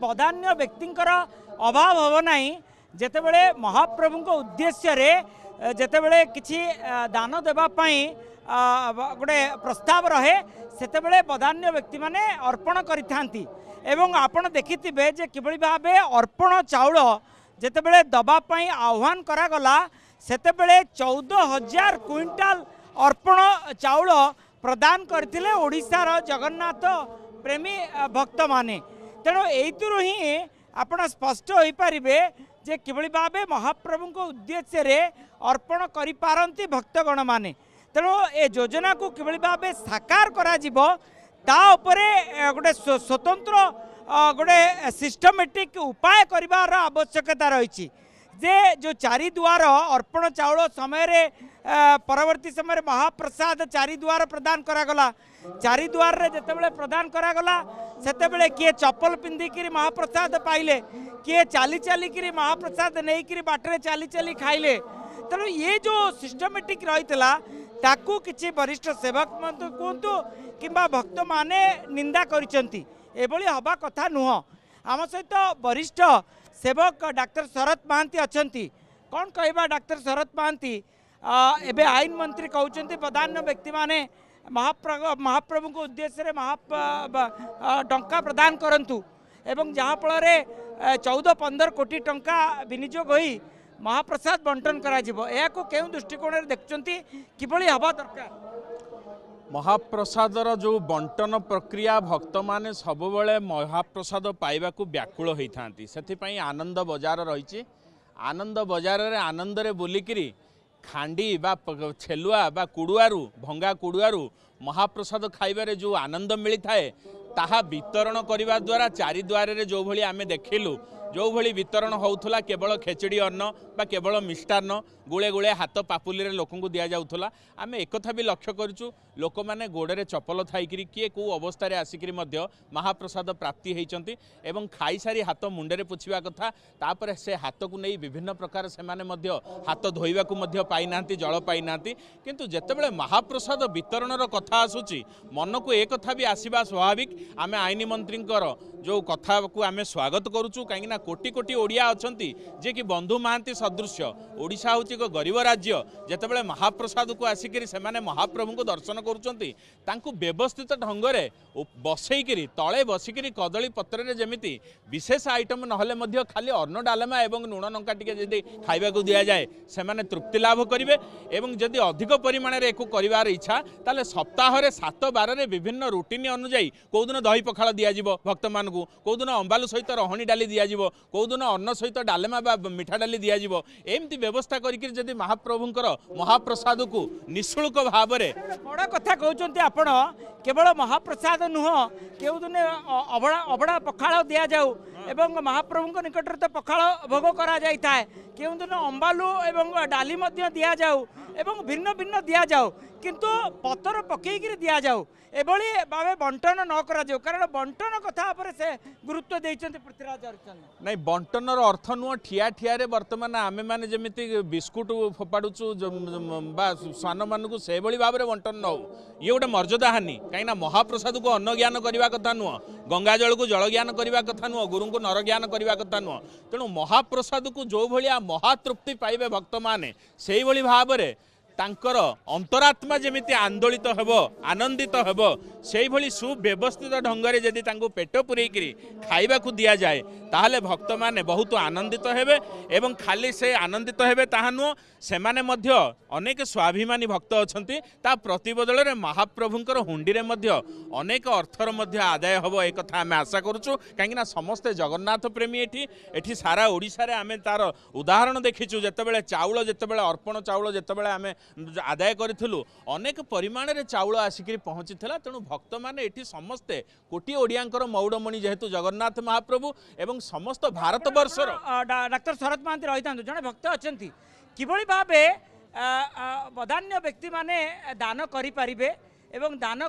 પ્રધાન્ય વ્યક્તિંકો અભાવ હો નહી જેતે બેલે મહાપ્રભુ કો ઉદ્દેશ્ય રે જેતે બેલે કિચી દાન દેવા પઈ ગોડે પ્રસ્તાવ રહે સેતે બેલે પ્રધાન્ય વ્યક્તિ માને અર્પણ કરી થાંતી એવંગ આપણ દેખીતિબે જે કિબળી ભાબે અર્પણ ચાઉળો જેતે બેલે દબા પઈ આહવાન કરા ગલા સેતે બેલે 14000 ક્વિન્ટલ અર્પણ ચાઉળો પ્રદાન કરતિલે ઓડિસા ર જગન્નાથ પ્રેમી ભક્ત માને ତେଣୁ ଏଇଥିରୁ ହିଁ ଆପଣ ସ୍ପଷ୍ଟ ହୋଇପାରିବେ ଯେ କିଭଳି ଭାବେ ମହାପ୍ରଭୁଙ୍କ ଉଦ୍ଦେଶ୍ୟରେ ଅର୍ପଣ କରିପାରନ୍ତି ଭକ୍ତଗଣମାନେ ତେଣୁ ଏ ଯୋଜନାକୁ କିଭଳି ଭାବେ ସାକାର କରାଯିବ ତା ଉପରେ ଗୋଟେ ସ୍ୱତନ୍ତ୍ର ଗୋଟେ ସିଷ୍ଟମେଟିକ୍ ଉପାୟ କରିବାର ଆବଶ୍ୟକତା ରହିଛି जे जो चारिद्वार अर्पण चाउल समय परवर्त समय महाप्रसाद चारिद्वार प्रदान करागला चारिद्वार जोबले प्रदान करागला करते किए चपल पिंधिक महाप्रसाद पाइले किए चली चलिक महाप्रसाद नहीं कि चली चली खाइले तेणु ये जो सिस्टमेटिक रही कि वरिष्ठ सेवक कहतु कि भक्त मैने निंदा करम सहित वरिष्ठ सेवक डाक्टर शरद महांती अच्छा कौन कह डाक्टर शरद महांती एवं आईन मंत्री कहते प्रधान व्यक्ति मैंने महाप्रभु महाप्रभु को उद्देश्य महा टा प्रदान करतु एवं जहाँफल चौदह पंदर कोटी टा विनियोग महाप्रसाद बंटन करा को क्यों दृष्टिकोण देखते किभली हवा दरकार ମହାପ୍ରସାଦର ଯେଉଁ ବଣ୍ଟନ ପ୍ରକ୍ରିୟା ଭକ୍ତମାନେ ସବୁବେଳେ ମହାପ୍ରସାଦ ପାଇବାକୁ ବ୍ୟାକୁଳ ହୋଇଥାନ୍ତି ସେଥିପାଇଁ ଆନନ୍ଦ ବଜାର ରହିଛି ଆନନ୍ଦ ବଜାରରେ ଆନନ୍ଦରେ ବୁଲିକିରି ଖାଣ୍ଡି ବା ଛେଲୁଆ ବା କୁଡ଼ୁଆରୁ ଭଙ୍ଗା କୁଡ଼ୁଆରୁ ମହାପ୍ରସାଦ ଖାଇବାରେ ଯେଉଁ ଆନନ୍ଦ ମିଳିଥାଏ ତାହା ବିତରଣ କରିବା ଦ୍ୱାରା ଚାରିଦ୍ୱାରରେ ଯେଉଁଭଳି ଆମେ ଦେଖିଲୁ ଯେଉଁଭଳି ବିତରଣ ହେଉଥିଲା କେବଳ ଖେଚଡ଼ି ଅନ୍ନ ବା କେବଳ ମିଷ୍ଟାନ୍ନ ଗୁଳେ ଗୁଳେ ହାତ ପାପୁଲିରେ ଲୋକଙ୍କୁ ଦିଆଯାଉଥିଲା ଆମେ ଏକଥା ବି ଲକ୍ଷ୍ୟ କରୁଛୁ ଲୋକମାନେ ଗୋଡ଼ରେ ଚପଲ ଥାଇକିରି କିଏ କେଉଁ ଅବସ୍ଥାରେ ଆସିକିରି ମଧ୍ୟ ମହାପ୍ରସାଦ ପ୍ରାପ୍ତି ହୋଇଛନ୍ତି ଏବଂ ଖାଇସାରି ହାତ ମୁଣ୍ଡରେ ପୋଛିବା କଥା ତାପରେ ସେ ହାତକୁ ନେଇ ବିଭିନ୍ନ ପ୍ରକାର ସେମାନେ ମଧ୍ୟ ହାତ ଧୋଇବାକୁ ମଧ୍ୟ ପାଇନାହାନ୍ତି ଜଳ ପାଇନାହାନ୍ତି କିନ୍ତୁ ଯେତେବେଳେ ମହାପ୍ରସାଦ ବିତରଣର କଥା ଆସୁଛି ମନକୁ ଏ କଥା ବି ଆସିବା ସ୍ୱାଭାବିକ ଆମେ ଆଇନ ମନ୍ତ୍ରୀଙ୍କର ଯେଉଁ କଥାକୁ ଆମେ ସ୍ୱାଗତ କରୁଛୁ କାହିଁକିନା কোটি কোটি ওড়িয়া অনেক যে কি বন্ধু মহান্তি সদৃশ্য ওড়শা হচ্ছে এক গরিব রাজ্য যেতবে মহাপ্রসাদক আসিকি সে মহাপ্রভু দর্শন করছেন তাঁকু ব্যবস্থিত ঢঙ্গরে বসাইকি তলে বসিকি কদলী পত্রের যেমিতি বিশেষ আইটম নহলে মধ্য খালি অন্ন ডালমা এবং নুণ লঙ্কা টিকে যদি খাইবাকু দিয়া যায় সে তৃপ্তি লাভ করবে এবং যদি অধিক পরিমাণের একু করিবার ইচ্ছা তাহলে সপ্তাহরে সাত বারে বিভিন্ন রুটিন অনুযায়ী কোদিন দহি পখাল দিয়া ভক্ত মানুষ কোদিন অম্বালু সহিত রহণী ডালি দিয়া কেউদিন অন্ন সহিত ডালেমা বা মিঠা ডালি দিয়াযিব এমতি ব্যবস্থা করি যদি মহাপ্রভুঙ্কর মহাপ্রসাদকু নিঃশুল্ক ভাবে বড় কথা কৌন আপন কেবল মহাপ্রসাদ নুহ কেউদিন অবড়া অবড়া পখাড় দিয়া যাও এবং মহাপ্রভুঙ্ক নিকটরে তো পখাড় ভোগ করা যাই থাকে কেউদিন অম্বালু এবং ডালি দিয়া যাও ଏବଂ ଭିନ୍ନ ଭିନ୍ନ ଦିଆଯାଉ କିନ୍ତୁ ପଥର ପକାଇକିରି ଦିଆଯାଉ ଏଭଳି ଭାବେ ବଣ୍ଟନ ନ କରାଯାଉ କାରଣ ବଣ୍ଟନ କଥା ଉପରେ ସେ ଗୁରୁତ୍ୱ ଦେଇଛନ୍ତି ପୃଥ୍ୱୀରାଜ ହରିଚନ୍ଦ୍ର ନାଇଁ ବଣ୍ଟନର ଅର୍ଥ ନୁହଁ ଠିଆ ଠିଆରେ ବର୍ତ୍ତମାନ ଆମେମାନେ ଯେମିତି ବିସ୍କୁଟ ଫୋପାଡ଼ୁଛୁ ବା ଶ୍ୱାନମାନଙ୍କୁ ସେଭଳି ଭାବରେ ବଣ୍ଟନ ନେଉ ଇଏ ଗୋଟେ ମର୍ଯ୍ୟାଦାହାନି କାହିଁକିନା ମହାପ୍ରସାଦକୁ ଅନ୍ନ ଜ୍ଞାନ କରିବା କଥା ନୁହଁ ଗଙ୍ଗା ଜଳକୁ ଜଳ ଜ୍ଞାନ କରିବା କଥା ନୁହଁ ଗୁରୁଙ୍କୁ ନର ଜ୍ଞାନ କରିବା କଥା ନୁହଁ ତେଣୁ ମହାପ୍ରସାଦକୁ ଯେଉଁ ଭଳିଆ ମହାତୃପ୍ତି ପାଇବେ ଭକ୍ତମାନେ ସେଇଭଳି ଭାବରେ ତାଙ୍କର ଅନ୍ତରାତ୍ମା ଯେମିତି ଆନ୍ଦୋଳିତ ହେବ ଆନନ୍ଦିତ ହେବ ସେଇଭଳି ସୁବ୍ୟବସ୍ଥିତ ଢଙ୍ଗରେ ଯଦି ତାଙ୍କୁ ପେଟ ପୂରେଇକିରି ଖାଇବାକୁ ଦିଆଯାଏ ତାହେଲେ ଭକ୍ତମାନେ ବହୁତ ଆନନ୍ଦିତ ହେବେ ଏବଂ ଖାଲି ସେ ଆନନ୍ଦିତ ହେବେ ତାହା ନୁହଁ ସେମାନେ ମଧ୍ୟ ଅନେକ ସ୍ୱାଭିମାନୀ ଭକ୍ତ ଅଛନ୍ତି ତା ପ୍ରତିବଦଳରେ ମହାପ୍ରଭୁଙ୍କର ହୁଣ୍ଡିରେ ମଧ୍ୟ ଅନେକ ଅର୍ଥର ମଧ୍ୟ ଆଦାୟ ହେବ ଏକଥା ଆମେ ଆଶା କରୁଛୁ କାହିଁକିନା ସମସ୍ତେ ଜଗନ୍ନାଥ ପ୍ରେମୀ ଏଠି ଏଠି ସାରା ଓଡ଼ିଶାରେ ଆମେ ତାର ଉଦାହରଣ ଦେଖିଛୁ ଯେତେବେଳେ ଚାଉଳ ଯେତେବେଳେ ଅର୍ପଣ ଚାଉଳ ଯେତେବେଳେ ଆମେ ଆଦାୟ କରିଥିଲୁ ଅନେକ ପରିମାଣରେ ଚାଉଳ ଆସିକରି ପହଞ୍ଚିଥିଲା ତେଣୁ ଭକ୍ତମାନେ ଏଠି ସମସ୍ତେ କୋଟିଏ ଓଡ଼ିଆଙ୍କର ମଉଡ଼ମଣି ଯେହେତୁ ଜଗନ୍ନାଥ ମହାପ୍ରଭୁ ଏବଂ ସମସ୍ତ ଭାରତବର୍ଷର ଡାକ୍ତର ଶରତ ମହାନ୍ତି ରହିଥାନ୍ତୁ ଜଣେ ଭକ୍ତ ଅଛନ୍ତି କିଭଳି ଭାବେ ବଦାନ୍ୟ ବ୍ୟକ୍ତିମାନେ ଦାନ କରିପାରିବେ এবং দান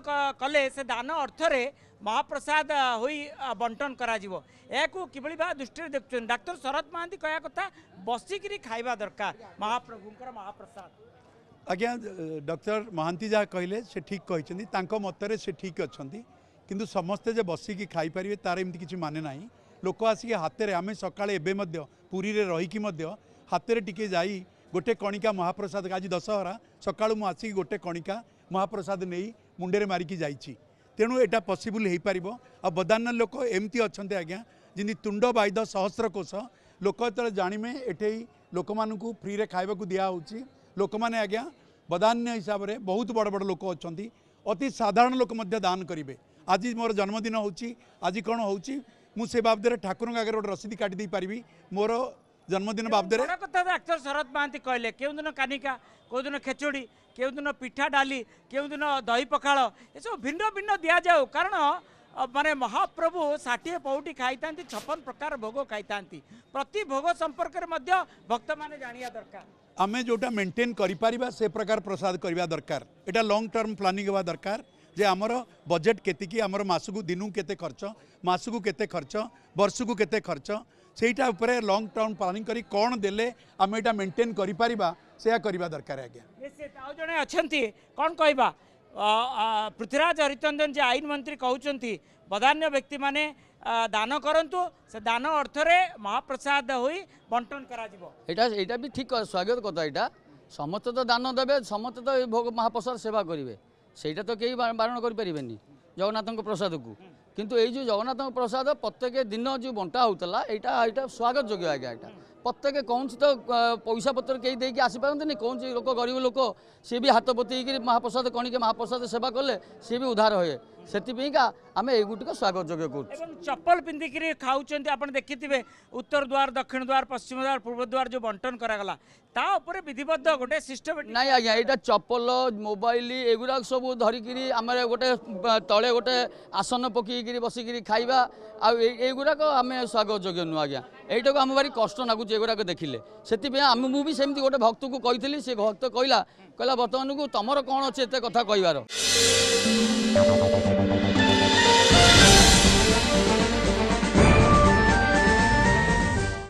কলে সে দান অর্থরে মহাপ্রসাদ হয়ে বন্টন করা এখন কিভাবে ভাবে দৃষ্টি দেখছেন ডাক্তার শরৎ মহান্তি কয়া কথা বসিকি খাইবা দরকার মহাপ্রভুঙ্কর মহাপ্রসাদ আগে ডক্টর মহান্তি যা কইলে সে ঠিক কইচানি তাকো মতরে সে ঠিক অছந்தி কিন্তু সমস্ত যে বসি কি খাই পারিবে তারে ইমতি কি মানে নাই লোক আসি হাতে রে আমি সকালে এবে মধ্য পুরি রে রইকি মধ্য হাতে রে টিকে যাই গটে কণিকা মহাপরसाद আজি দশহরা সকালে মু আসি গটে কণিকা মহাপরसाद নেই মুন্ডে রে মারকি যাইচি তেনু এটা পসিবল হেই পারিব অ বদানন লোক ইমতি অছন্তে আজ্ঞা জনি টুনডো বাইদ সহস্র কোস লোক তল জানিমে এঠেই লোকমাননক ফ্রি রে খাইবক দিয়া হউচি ଲୋକମାନେ ଆଜ୍ଞା ବଦାନ୍ୟ ହିସାବରେ ବହୁତ ବଡ଼ ବଡ଼ ଲୋକ ଅଛନ୍ତି ଅତି ସାଧାରଣ ଲୋକ ମଧ୍ୟ ଦାନ କରିବେ ଆଜି ମୋର ଜନ୍ମଦିନ ହେଉଛି ଆଜି କ'ଣ ହେଉଛି ମୁଁ ସେ ବାବଦରେ ଠାକୁରଙ୍କ ଆଗରେ ଗୋଟେ ରସିଦ କାଟି ଦେଇପାରିବି ମୋର ଜନ୍ମଦିନ ବାବଦରେ କଥା ଡାକ୍ତର ଶରତ ମହାନ୍ତି କହିଲେ କେଉଁଦିନ କାନିକା କେଉଁଦିନ ଖେଚୁଡ଼ି କେଉଁଦିନ ପିଠା ଡାଲି କେଉଁଦିନ ଦହି ପଖାଳ ଏସବୁ ଭିନ୍ନ ଭିନ୍ନ ଦିଆଯାଉ କାରଣ ମାନେ ମହାପ୍ରଭୁ ଷାଠିଏ ପଉଟି ଖାଇଥାନ୍ତି ଛପନ ପ୍ରକାର ଭୋଗ ଖାଇଥାନ୍ତି ପ୍ରତି ଭୋଗ ସମ୍ପର୍କରେ ମଧ୍ୟ ଭକ୍ତମାନେ ଜାଣିବା ଦରକାର आम जोटा मेन्टेन करें से प्रकार प्रसाद करवा दरकार यहाँ लंग टर्म प्लानिंग हवा दरकार जे आमर बजेट केतिकी आमर मासकू दिनू केते खर्च मासकू केते खर्च वर्षकू केते खर्च ସେଇଟା ଉପରେ ଲଙ୍ଗ ଟର୍ମ ପ୍ଲାନିଂ କରି କ'ଣ ଦେଲେ ଆମେ ଏଇଟା ମେଣ୍ଟେନ୍ କରିପାରିବା ସେୟା କରିବା ଦରକାର ଆଜ୍ଞା ନିଶ୍ଚିତ ଆଉ ଜଣେ ଅଛନ୍ତି କ'ଣ କହିବା ପୃଥ୍ୱୀରାଜ ହରିଚନ୍ଦନ ଯେ ଆଇନ ମନ୍ତ୍ରୀ କହୁଛନ୍ତି ବଦାନ୍ୟ ବ୍ୟକ୍ତିମାନେ ଦାନ କରନ୍ତୁ ସେ ଦାନ ଅର୍ଥରେ ମହାପ୍ରସାଦ ହୋଇ ବଣ୍ଟନ କରାଯିବ ଏଇଟା ଏଇଟା ବି ଠିକ ସ୍ୱାଗତ କଥା ଏଇଟା ସମସ୍ତେ ତ ଦାନ ଦେବେ ସମସ୍ତେ ତ ଭୋଗ ମହାପ୍ରସାଦ ସେବା କରିବେ ସେଇଟା ତ କେହି ବାରଣ କରିପାରିବେନି ଜଗନ୍ନାଥଙ୍କ ପ୍ରସାଦକୁ କିନ୍ତୁ ଏଇ ଯେଉଁ ଜଗନ୍ନାଥଙ୍କ ପ୍ରସାଦ ପ୍ରତ୍ୟେକ ଦିନ ଯେଉଁ ବଣ୍ଟା ହେଉଥିଲା ଏଇଟା ଏଇଟା ସ୍ୱାଗତ ଯୋଗ୍ୟ ଆଜ୍ଞା ଏଇଟା প্রত্যেকে কৌশি তো পয়সা পত্র কে দিয়ে আসিপারি কৌশি লোক গরিব লোক সি বি হাত পতিকি মহাপ্রসাদ কণিকে মহাপ্রসাদ সেবা কলে সি বি উদ্ধার হয়ে সেপাইকা আমি এইগুটিক স্বাগত যোগ্য করছি চপল পিধিকি খাওছেন আপনার দেখিথে উত্তর দ্বার দক্ষিণ দ্বার পশ্চিম দ্বার পূর্ব দ্বার যে বন্টন করা গলা তা উপরে বিধিবদ্ধ গোটে সিস্টম নাই আজ্ঞা এইটা চপল মোবাইল এগুলা সব ধরিকি আমার গোটে তলে গোটে আসন পকাইকি বসিকি খাইবা আগুলা আমি স্বাগত যোগ্য নু আজ্ঞা এইটাକୁ ଆମ ଭାରି କଷ୍ଟ ଲାଗୁଛି ଏଗୁଡ଼ାକ ଦେଖିଲେ ସେଥିପାଇଁ ଆମେ ମୁଁ ବି ସେମିତି ଗୋଟେ ଭକ୍ତକୁ କହିଥିଲି ସେ ଭକ୍ତ କହିଲା କହିଲା ବର୍ତ୍ତମାନକୁ ତମର କ'ଣ ଅଛି ଏତେ କଥା କହିବାର